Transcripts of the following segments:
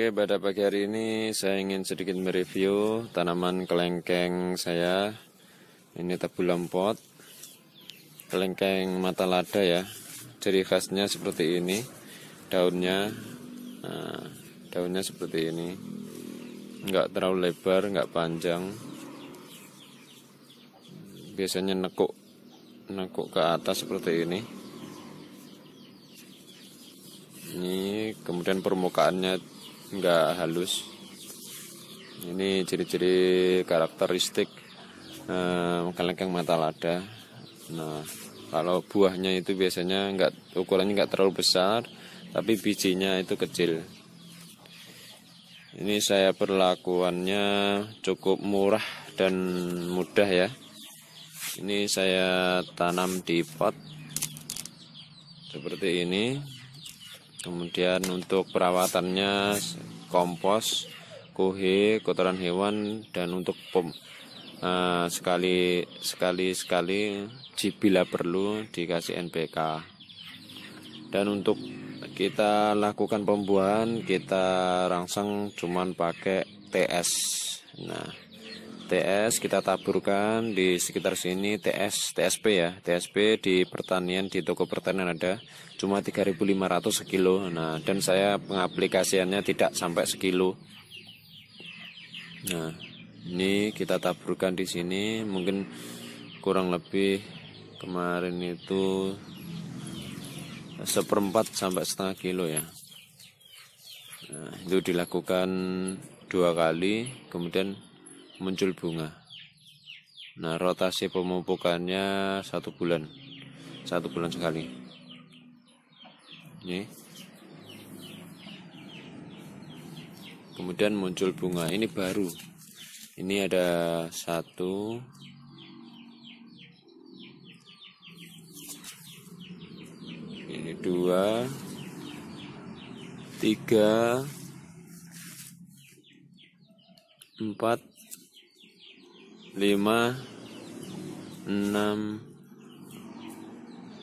Oke, pada pagi hari ini saya ingin sedikit mereview tanaman kelengkeng saya. Ini tabulam pot. Kelengkeng mata lada ya. Ciri khasnya seperti ini. Daunnya nah, daunnya seperti ini. Enggak terlalu lebar, enggak panjang. Biasanya nekuk nekuk ke atas seperti ini. Ini kemudian permukaannya nggak halus ini ciri-ciri karakteristik eh, kelengkeng mata lada nah kalau buahnya itu biasanya nggak ukurannya nggak terlalu besar tapi bijinya itu kecil ini saya perlakuannya cukup murah dan mudah ya ini saya tanam di pot seperti ini kemudian untuk perawatannya kompos kue, kotoran hewan dan untuk pom uh, eh, sekali sekali sekali jibila perlu dikasih NPK dan untuk kita lakukan pembuahan kita rangsang cuman pakai TS nah TS kita taburkan di sekitar sini TS TSP ya TSP di pertanian di toko pertanian ada cuma 3.500 sekilo nah dan saya pengaplikasiannya tidak sampai sekilo nah ini kita taburkan di sini mungkin kurang lebih kemarin itu seperempat sampai setengah kilo ya nah, itu dilakukan dua kali kemudian muncul bunga. Nah, rotasi pemupukannya satu bulan, satu bulan sekali. Ini. Kemudian muncul bunga. Ini baru. Ini ada satu, ini dua, tiga, empat, lima enam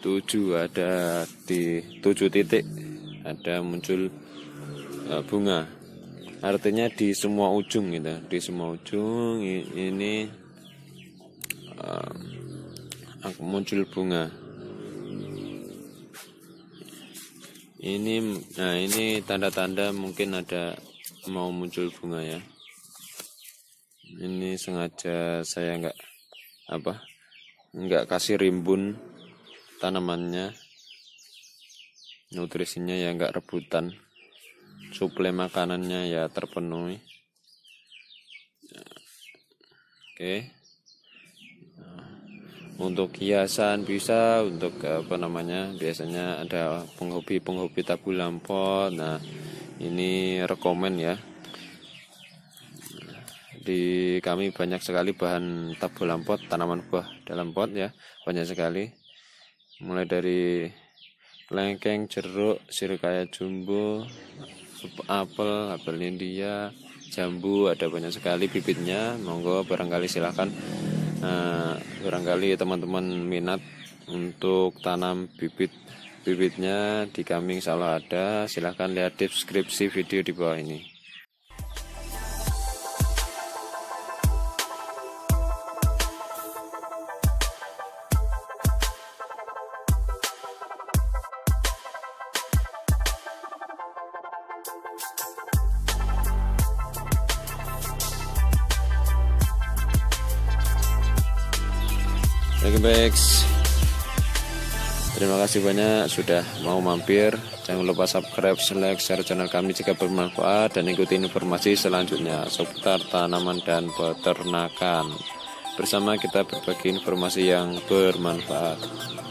tujuh ada di tujuh titik ada muncul e, bunga artinya di semua ujung gitu di semua ujung ini uh, muncul bunga ini nah ini tanda-tanda mungkin ada mau muncul bunga ya ini sengaja saya nggak apa nggak kasih rimbun tanamannya nutrisinya ya nggak rebutan suplai makanannya ya terpenuhi oke untuk hiasan bisa untuk apa namanya biasanya ada penghobi penghobi tabu lampot nah ini rekomen ya di kami banyak sekali bahan tabu lampot tanaman buah dalam pot ya, banyak sekali. Mulai dari lengkeng, jeruk, sirikaya jumbo, apel, apel India, jambu, ada banyak sekali bibitnya. Monggo barangkali silahkan uh, eh, barangkali teman-teman minat untuk tanam bibit bibitnya di kambing salah ada silahkan lihat deskripsi video di bawah ini Oke Bex Terima kasih banyak sudah mau mampir. Jangan lupa subscribe, like, share channel kami jika bermanfaat dan ikuti informasi selanjutnya seputar tanaman dan peternakan. Bersama kita berbagi informasi yang bermanfaat.